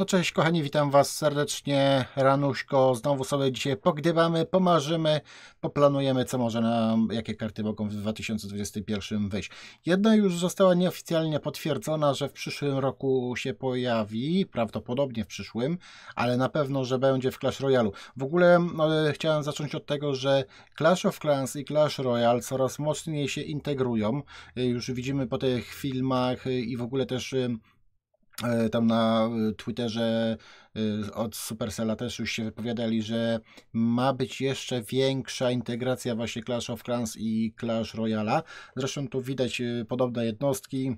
No cześć kochani, witam Was serdecznie, ranuśko, znowu sobie dzisiaj pogdybamy, pomarzymy, poplanujemy co może nam, jakie karty mogą w 2021 wyjść. Jedna już została nieoficjalnie potwierdzona, że w przyszłym roku się pojawi, prawdopodobnie w przyszłym, ale na pewno, że będzie w Clash Royale. W ogóle no, chciałem zacząć od tego, że Clash of Clans i Clash Royale coraz mocniej się integrują, już widzimy po tych filmach i w ogóle też E, tam na e, Twitterze e, od Supercella też już się wypowiadali, że ma być jeszcze większa integracja właśnie Clash of Clans i Clash Royale. Zresztą tu widać podobne jednostki,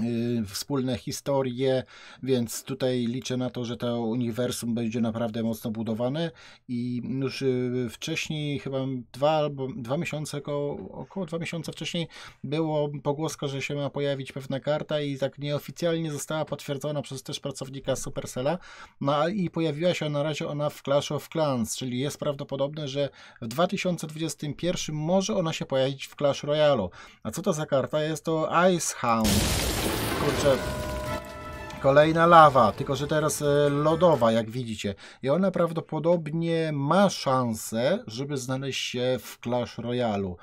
Y, wspólne historie, więc tutaj liczę na to, że to uniwersum będzie naprawdę mocno budowane i już y, wcześniej, chyba dwa albo dwa miesiące, około, około dwa miesiące wcześniej było pogłoska, że się ma pojawić pewna karta i tak nieoficjalnie została potwierdzona przez też pracownika Supercella, no i pojawiła się na razie ona w Clash of Clans, czyli jest prawdopodobne, że w 2021 może ona się pojawić w Clash Royale. A co to za karta? Jest to Ice Hound kurczę, kolejna lawa, tylko że teraz e, lodowa, jak widzicie. I ona prawdopodobnie ma szansę, żeby znaleźć się w Clash Royale.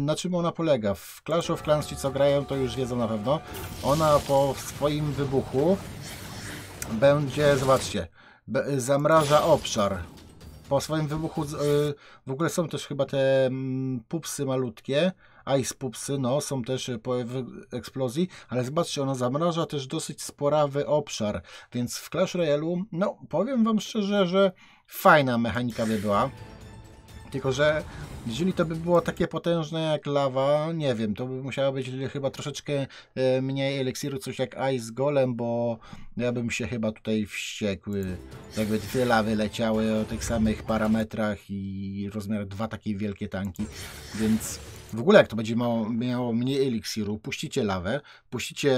Na czym ona polega? W Clash of Clans ci co grają to już wiedzą na pewno. Ona po swoim wybuchu będzie, zobaczcie, zamraża obszar. Po swoim wybuchu, e, w ogóle są też chyba te mm, pupsy malutkie, Ice Pupsy, no są też e, po eksplozji, ale zobaczcie, ona zamraża też dosyć sporawy obszar, więc w Clash Royale, no powiem wam szczerze, że fajna mechanika by była. Tylko, że jeżeli to by było takie potężne jak lawa, nie wiem, to by musiało być chyba troszeczkę e, mniej eliksiru, coś jak Ice Golem, bo ja bym się chyba tutaj wściekł. Jakby dwie lawy leciały o tych samych parametrach i rozmiar dwa takie wielkie tanki, więc w ogóle jak to będzie miało mniej eliksiru, puścicie lawę, puścicie...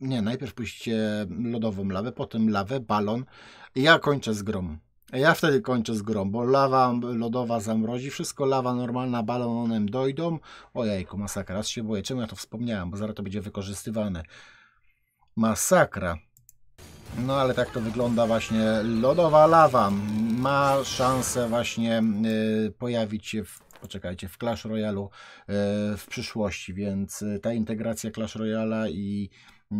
Nie, najpierw puścicie lodową lawę, potem lawę, balon. Ja kończę z grom. Ja wtedy kończę z grą, bo lawa lodowa zamrozi wszystko, lawa normalna balonem dojdą. Ojejku, masakra, raz się boję. Czemu ja to wspomniałem, bo zaraz to będzie wykorzystywane. Masakra. No ale tak to wygląda właśnie. Lodowa lawa ma szansę właśnie y, pojawić się w poczekajcie, w Clash Royale'u e, w przyszłości, więc e, ta integracja Clash Royale'a i e,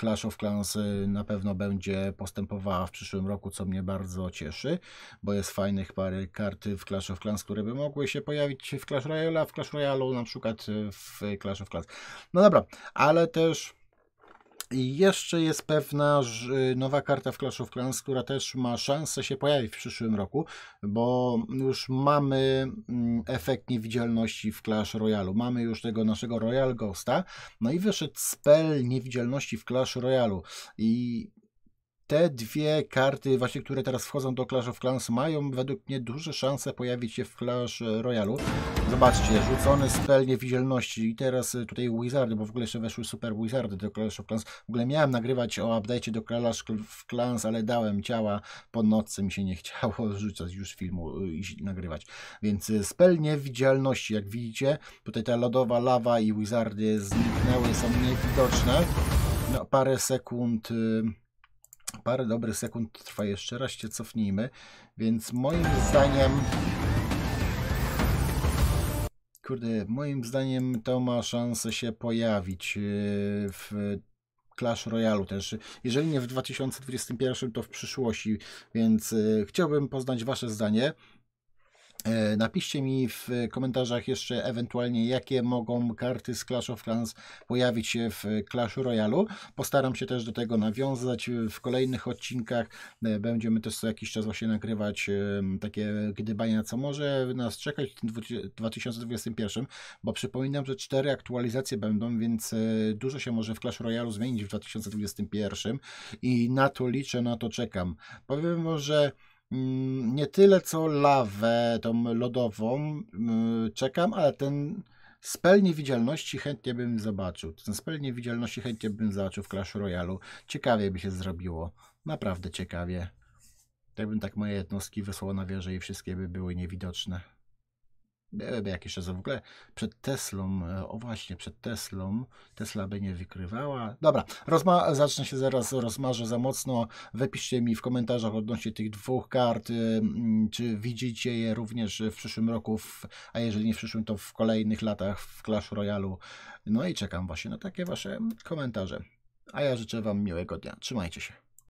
Clash of Clans na pewno będzie postępowała w przyszłym roku, co mnie bardzo cieszy, bo jest fajnych parę kart w Clash of Clans, które by mogły się pojawić w Clash Royale, a w Clash Royale na przykład w Clash of Clans. No dobra, ale też i jeszcze jest pewna nowa karta w Clash of Clans, która też ma szansę się pojawić w przyszłym roku, bo już mamy mm, efekt niewidzialności w Clash Royalu. Mamy już tego naszego Royal Ghosta, no i wyszedł spell niewidzialności w Clash Royalu. I te dwie karty, właśnie które teraz wchodzą do Clash of Clans, mają według mnie duże szanse pojawić się w Clash Royale. Zobaczcie, rzucony spel niewidzialności i teraz e, tutaj Wizardy, bo w ogóle jeszcze weszły super Wizardy do Clash of Clans. W ogóle miałem nagrywać o update'cie do Clash of Clans, ale dałem ciała po nocy, mi się nie chciało rzucać już filmu e, i nagrywać. Więc e, spel niewidzialności, jak widzicie, tutaj ta lodowa lawa i Wizardy zniknęły, są niewidoczne. No, parę sekund Parę dobrych sekund trwa jeszcze, raz się cofnijmy. Więc moim zdaniem... Kurde, moim zdaniem to ma szansę się pojawić yy, w Clash Royale też. Jeżeli nie w 2021, to w przyszłości, więc yy, chciałbym poznać Wasze zdanie. E, napiszcie mi w komentarzach jeszcze ewentualnie, jakie mogą karty z Clash of Clans pojawić się w Clash Royale. Postaram się też do tego nawiązać w kolejnych odcinkach. E, będziemy też co jakiś czas właśnie nagrywać e, takie gdybania, co może nas czekać w 2021, bo przypominam, że cztery aktualizacje będą, więc dużo się może w Clash Royale zmienić w 2021 i na to liczę, na to czekam. Powiem, że Mm, nie tyle co lawę tą lodową mm, czekam, ale ten spel niewidzialności chętnie bym zobaczył. Ten spel niewidzialności chętnie bym zobaczył w Clash Royale. Ciekawie by się zrobiło. Naprawdę ciekawie. Jakbym tak moje jednostki wysłał na wieżę i wszystkie by były niewidoczne byłyby jakieś czasy W ogóle przed Teslą, e, o właśnie, przed Teslą, Tesla by nie wykrywała. Dobra, rozma- zacznę się zaraz, rozmarzę za mocno. Wypiszcie mi w komentarzach odnośnie tych dwóch kart, y, mm, czy widzicie je również w przyszłym roku, w, a jeżeli nie w przyszłym, to w kolejnych latach w Clash Royalu. No i czekam właśnie na takie wasze komentarze. A ja życzę wam miłego dnia. Trzymajcie się.